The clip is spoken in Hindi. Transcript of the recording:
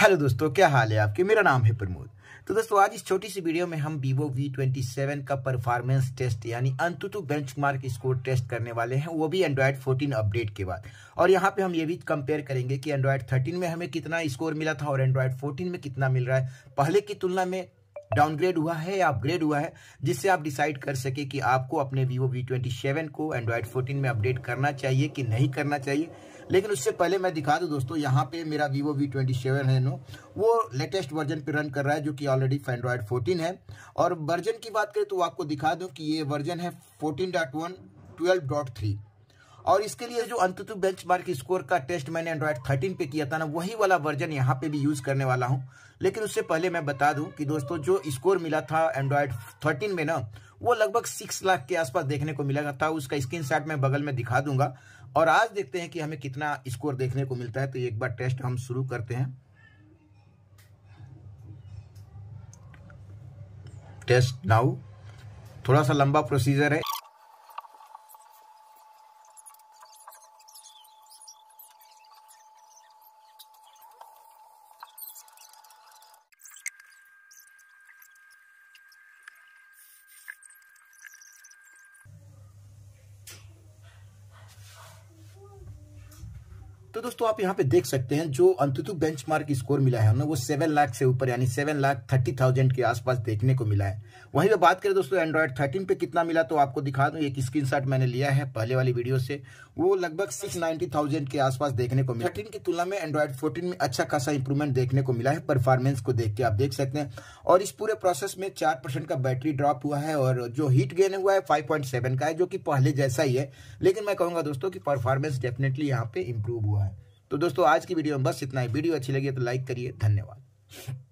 हेलो दोस्तों क्या हाल है आपके मेरा नाम है प्रमोद तो दोस्तों आज इस छोटी सी वीडियो में हम vivo वी ट्वेंटी सेवन का परफॉर्मेंस टेस्ट यानी अंतुतु बेंचमार्क स्कोर टेस्ट करने वाले हैं वो भी एंड्रॉयड 14 अपडेट के बाद और यहाँ पे हम ये भी कंपेयर करेंगे कि एंड्रॉयड 13 में हमें कितना स्कोर मिला था और एंड्रॉयड 14 में कितना मिल रहा है पहले की तुलना में डाउनग्रेड हुआ है या अपग्रेड हुआ है जिससे आप डिसाइड कर सके कि आपको अपने वीवो वी ट्वेंटी सेवन को एंड्रॉयड फोर्टीन में अपडेट करना चाहिए कि नहीं करना चाहिए लेकिन उससे पहले मैं दिखा दूँ दोस्तों यहाँ पे मेरा वीवो वी ट्वेंटी सेवन है नो वो लेटेस्ट वर्जन पे रन कर रहा है जो कि ऑलरेडी एंड्रॉयड फोर्टीन है और वर्जन की बात करें तो आपको दिखा दूँ कि ये वर्जन है fourteen dot one twelve dot three और इसके लिए जो बेंच मार्क स्कोर का टेस्ट मैंने एंड्रॉयड थर्टीन पे किया था ना वही वाला वर्जन यहाँ पे भी यूज़ करने वाला हूँ लेकिन उससे पहले मैं बता दूँ कि दोस्तों जो स्कोर मिला था एंड्रॉयड थर्टीन में ना वो लगभग सिक्स लाख के आसपास देखने को मिला था उसका स्क्रीन मैं बगल में दिखा दूंगा और आज देखते हैं कि हमें कितना स्कोर देखने को मिलता है तो एक बार टेस्ट हम शुरू करते हैं टेस्ट नाउ थोड़ा सा लंबा प्रोसीजर है तो दोस्तों आप यहाँ पे देख सकते हैं जो अंतुतु बेंचमार्क स्कोर मिला है हमें वो सेवन लाख से ऊपर यानी सेवन लाख थर्टी थाउजेंड के आसपास देखने को मिला है वहीं पे बात करें दोस्तों एंड्रॉयड थर्टीन पे कितना मिला तो आपको दिखा दूं एक स्क्रीनशॉट मैंने लिया है पहले वाली वीडियो से वो लगभग सिक्स थाउजेंड के आसपास देखने को मिला थर्टीन की तुलना में एंड्रॉयड फोर्टीन में अच्छा खासा इंप्रूवमेंट देखने को मिला है परफॉर्मेंस को देख के आप देख सकते हैं और इस पूरे प्रोसेस में चार परसेंट का बैटरी ड्रॉप हुआ है और जो हीट गेन हुआ है फाइव पॉइंट सेवन का है जो कि पहले जैसा ही है लेकिन मैं कहूँगा दोस्तों की परफॉर्मेंस डेफिनेटली यहाँ पे इम्प्रूव हुआ है तो दोस्तों आज की वीडियो में बस इतना ही वीडियो अच्छी लगी तो लाइक करिए धन्यवाद